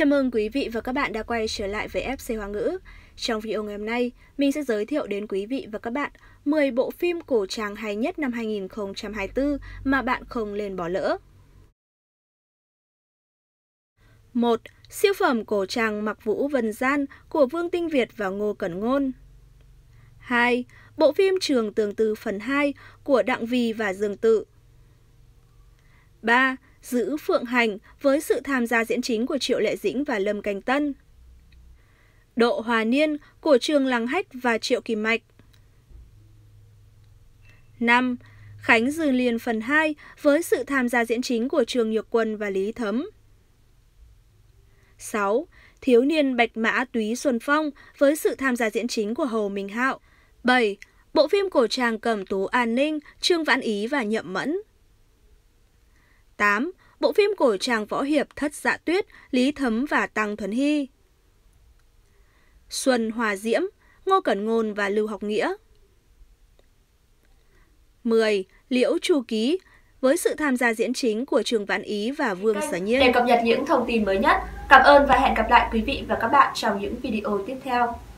Chào mừng quý vị và các bạn đã quay trở lại với FC Hoa ngữ. Trong video ngày hôm nay, mình sẽ giới thiệu đến quý vị và các bạn 10 bộ phim cổ trang hay nhất năm 2024 mà bạn không nên bỏ lỡ. 1. Siêu phẩm cổ trang Mặc Vũ Vân Gian của Vương Tinh Việt và Ngô Cẩn Ngôn 2. Bộ phim Trường Tường Tư phần 2 của Đặng Vì và Dương Tự 3 giữ Phượng Hành với sự tham gia diễn chính của Triệu Lệ Dĩnh và Lâm Canh Tân. Độ Hòa Niên của Trường Lăng Hách và Triệu kỳ Mạch. 5. Khánh Dư Liên phần 2 với sự tham gia diễn chính của Trường Nhược Quân và Lý Thấm. 6. Thiếu niên Bạch Mã Túy Xuân Phong với sự tham gia diễn chính của Hồ Minh Hạo. 7. Bộ phim cổ trang cầm tú an ninh, Trương Vãn Ý và Nhậm Mẫn 2008, bộ phim cổ trang võ hiệp Thất Dạ Tuyết, Lý Thấm và Tăng Thuấn Hy. Xuân Hòa Diễm, Ngô Cẩn Ngôn và Lưu Học Nghĩa. 10. Liễu Chu Ký, với sự tham gia diễn chính của Trường Vạn Ý và Vương Sở Nhiên. Để cập nhật những thông tin mới nhất, cảm ơn và hẹn gặp lại quý vị và các bạn trong những video tiếp theo.